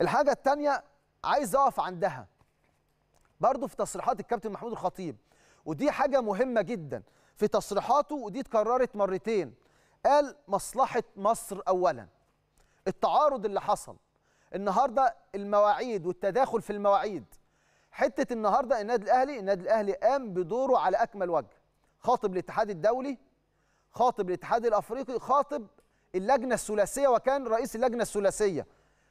الحاجه الثانيه عايز اقف عندها برضه في تصريحات الكابتن محمود الخطيب ودي حاجه مهمه جدا في تصريحاته ودي اتكررت مرتين قال مصلحه مصر اولا التعارض اللي حصل النهارده المواعيد والتداخل في المواعيد حته النهارده النادي الاهلي النادي الاهلي قام بدوره على اكمل وجه خاطب الاتحاد الدولي خاطب الاتحاد الافريقي خاطب اللجنه الثلاثيه وكان رئيس اللجنه الثلاثيه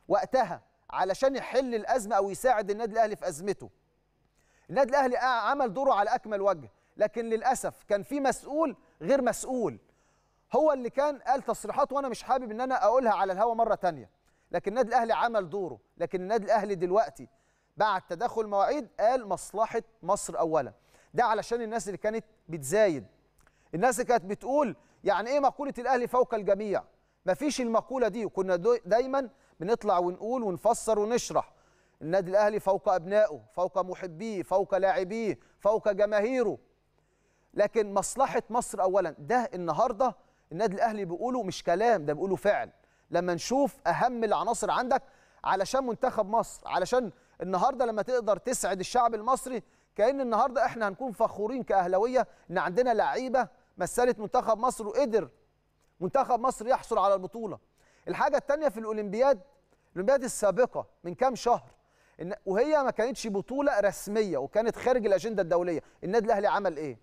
وقتها علشان يحل الازمه او يساعد النادي الاهلي في ازمته النادي الاهلي عمل دوره على اكمل وجه لكن للاسف كان في مسؤول غير مسؤول هو اللي كان قال تصريحات وانا مش حابب ان انا اقولها على الهوا مره تانية لكن النادي الاهلي عمل دوره لكن النادي الاهلي دلوقتي بعد تداخل مواعيد قال مصلحه مصر اولا ده علشان الناس اللي كانت بتزايد الناس اللي كانت بتقول يعني ايه مقوله الاهلي فوق الجميع مفيش المقوله دي وكنا دايما بنطلع ونقول ونفسر ونشرح النادي الاهلي فوق ابنائه فوق محبيه فوق لاعبيه فوق جماهيره لكن مصلحه مصر اولا ده النهارده النادي الاهلي بيقوله مش كلام ده بيقوله فعل لما نشوف اهم العناصر عندك علشان منتخب مصر علشان النهارده لما تقدر تسعد الشعب المصري كان النهارده احنا هنكون فخورين كاهلاويه ان عندنا لعيبه مثلت منتخب مصر وقدر منتخب مصر يحصل على البطوله الحاجه الثانيه في الاولمبياد الاولمبياد السابقه من كام شهر وهي ما كانتش بطوله رسميه وكانت خارج الاجنده الدوليه النادي الاهلي عمل ايه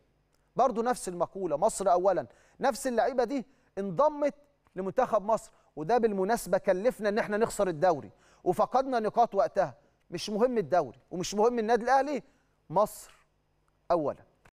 برضه نفس المقوله مصر اولا نفس اللعيبه دي انضمت لمنتخب مصر وده بالمناسبه كلفنا ان احنا نخسر الدوري وفقدنا نقاط وقتها مش مهم الدوري ومش مهم النادي الاهلي مصر اولا